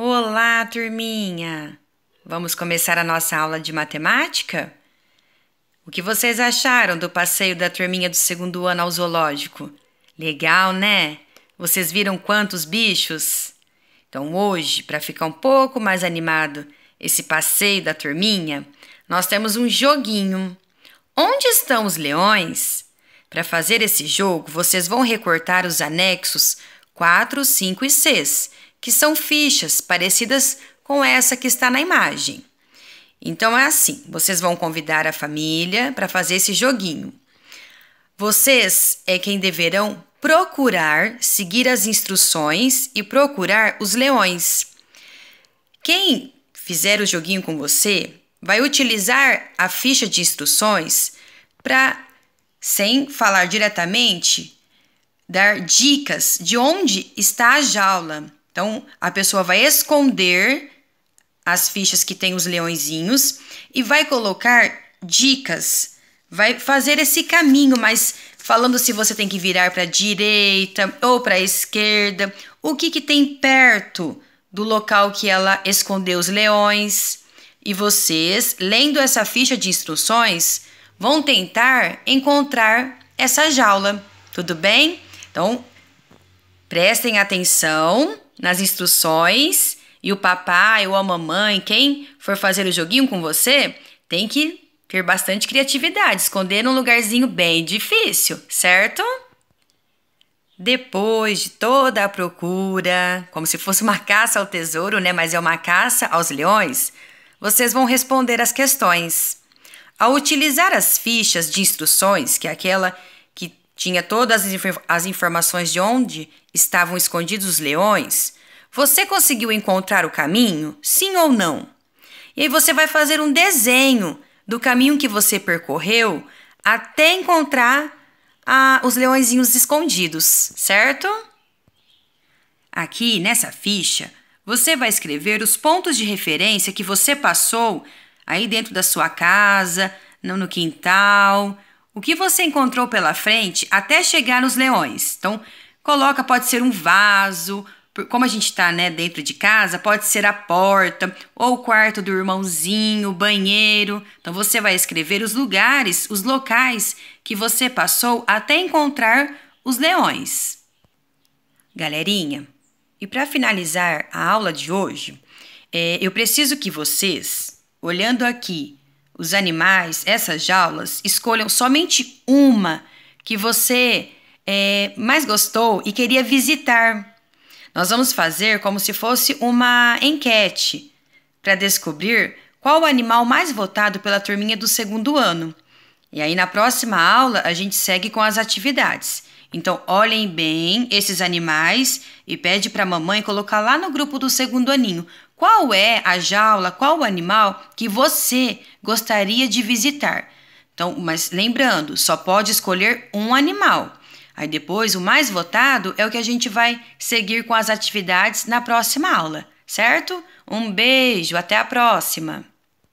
Olá, turminha! Vamos começar a nossa aula de matemática? O que vocês acharam do passeio da turminha do segundo ano ao zoológico? Legal, né? Vocês viram quantos bichos? Então, hoje, para ficar um pouco mais animado esse passeio da turminha, nós temos um joguinho. Onde estão os leões? Para fazer esse jogo, vocês vão recortar os anexos 4, 5 e 6 que são fichas parecidas com essa que está na imagem. Então é assim: vocês vão convidar a família para fazer esse joguinho. Vocês é quem deverão procurar seguir as instruções e procurar os leões. Quem fizer o joguinho com você vai utilizar a ficha de instruções para, sem falar diretamente, dar dicas de onde está a jaula então, a pessoa vai esconder as fichas que tem os leõezinhos e vai colocar dicas, vai fazer esse caminho, mas falando se você tem que virar para a direita ou para a esquerda, o que, que tem perto do local que ela escondeu os leões. E vocês, lendo essa ficha de instruções, vão tentar encontrar essa jaula, tudo bem? Então, prestem atenção nas instruções e o papai ou a mamãe, quem for fazer o joguinho com você, tem que ter bastante criatividade, esconder num lugarzinho bem difícil, certo? Depois de toda a procura, como se fosse uma caça ao tesouro, né, mas é uma caça aos leões, vocês vão responder as questões. Ao utilizar as fichas de instruções, que é aquela tinha todas as, informações de onde estavam escondidos os leões? Você conseguiu encontrar o caminho? Sim ou não? E aí você vai fazer um desenho do caminho que você percorreu até encontrar ah, os leõezinhos escondidos, certo? Aqui nessa ficha, você vai escrever os pontos de referência que você passou aí dentro da sua casa, no quintal, o que você encontrou pela frente até chegar nos leões. Então, coloca, pode ser um vaso, como a gente está né, dentro de casa, pode ser a porta, ou o quarto do irmãozinho, banheiro. Então, você vai escrever os lugares, os locais que você passou até encontrar os leões. Galerinha, e para finalizar a aula de hoje, é, eu preciso que vocês, olhando aqui os animais, essas jaulas, escolham somente uma que você é, mais gostou e queria visitar. Nós vamos fazer como se fosse uma enquete para descobrir qual o animal mais votado pela turminha do segundo ano. E aí, na próxima aula, a gente segue com as atividades. Então, olhem bem esses animais e pede para a mamãe colocar lá no grupo do segundo aninho qual é a jaula, qual o animal que você gostaria de visitar. Então, mas lembrando, só pode escolher um animal. Aí depois, o mais votado é o que a gente vai seguir com as atividades na próxima aula, certo? Um beijo, até a próxima!